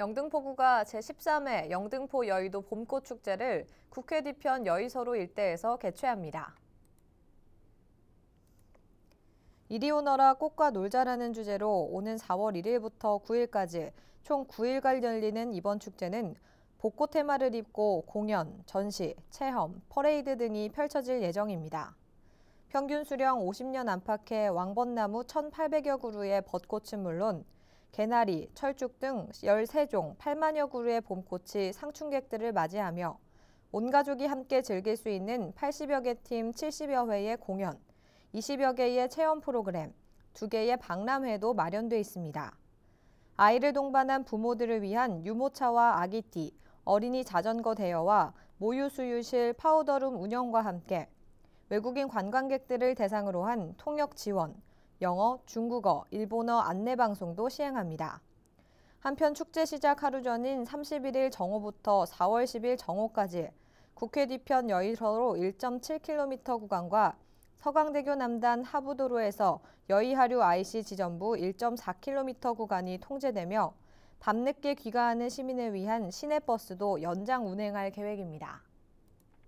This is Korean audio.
영등포구가 제13회 영등포 여의도 봄꽃축제를 국회 뒤편 여의서로 일대에서 개최합니다. 이리 오너라 꽃과 놀자라는 주제로 오는 4월 1일부터 9일까지 총 9일간 열리는 이번 축제는 복꽃 테마를 입고 공연, 전시, 체험, 퍼레이드 등이 펼쳐질 예정입니다. 평균 수령 50년 안팎의 왕벚나무 1,800여 그루의 벚꽃은 물론 개나리, 철쭉 등 13종 8만여 그루의 봄꽃이 상춘객들을 맞이하며 온 가족이 함께 즐길 수 있는 80여 개 팀 70여 회의 공연, 20여 개의 체험 프로그램, 2개의 박람회도 마련돼 있습니다. 아이를 동반한 부모들을 위한 유모차와 아기띠, 어린이 자전거 대여와 모유수유실 파우더룸 운영과 함께 외국인 관광객들을 대상으로 한 통역 지원, 영어, 중국어, 일본어 안내 방송도 시행합니다. 한편 축제 시작 하루 전인 31일 정오부터 4월 10일 정오까지 국회 뒤편 여의서로 1.7km 구간과 서강대교 남단 하부도로에서 여의하류 IC 지점부 1.4km 구간이 통제되며 밤늦게 귀가하는 시민을 위한 시내버스도 연장 운행할 계획입니다.